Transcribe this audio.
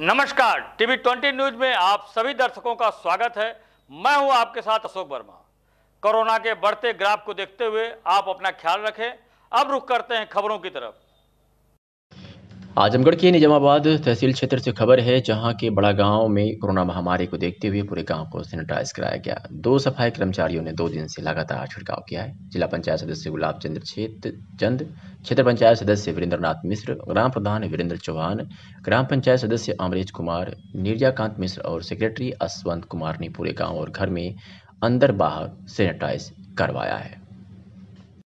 नमस्कार TV twenty news में आप सभी दर्शकों का स्वागत है मैं हूं आपके साथ अशोक वर्मा कोरोना के बढ़ते ग्राफ को देखते हुए आप अपना ख्याल रखें अब रुख करते हैं खबरों की तरफ आजमगढ़ के निजामाबाद तहसील क्षेत्र से खबर है जहां के बड़ा गांव में कोरोना महामारी को देखते हुए पूरे गांव को सैनिटाइज कराया गया दो सफाई कर्मचारियों ने दो दिन से लगातार छिड़काव किया है जिला पंचायत सदस्य गुलाब चंद्र क्षेत्र चंद क्षेत्र पंचायत सदस्य वीरेंद्रनाथ मिश्र ग्राम प्रधान वीरेंद्र चौहान ग्राम पंचायत सदस्य अमरेश कुमार निर्जाकांत मिश्र और सेक्रेटरी असवंत कुमार ने पूरे गांव और घर में अंदर बाहर सैनिटाइज करवाया है